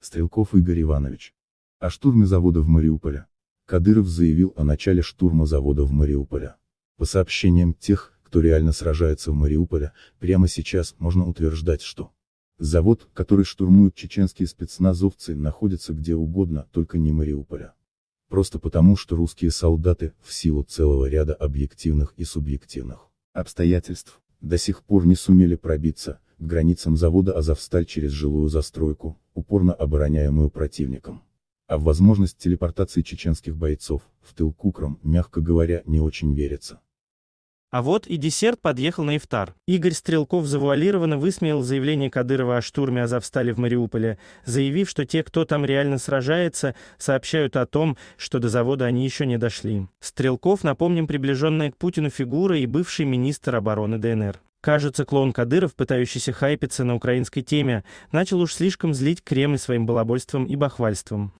Стрелков Игорь Иванович. О штурме завода в Мариуполе. Кадыров заявил о начале штурма завода в Мариуполе. По сообщениям тех, кто реально сражается в Мариуполе, прямо сейчас можно утверждать, что завод, который штурмуют чеченские спецназовцы, находится где угодно, только не Мариуполя. Просто потому, что русские солдаты, в силу целого ряда объективных и субъективных обстоятельств, до сих пор не сумели пробиться, к границам завода «Азовсталь» через жилую застройку, упорно обороняемую противником. А в возможность телепортации чеченских бойцов, в тыл Кукром, мягко говоря, не очень верится. А вот и десерт подъехал на Ифтар. Игорь Стрелков завуалированно высмеял заявление Кадырова о штурме Азовстали в Мариуполе, заявив, что те, кто там реально сражается, сообщают о том, что до завода они еще не дошли. Стрелков, напомним, приближенная к Путину фигура и бывший министр обороны ДНР. Кажется, клон Кадыров, пытающийся хайпиться на украинской теме, начал уж слишком злить Кремль своим балабольством и бахвальством.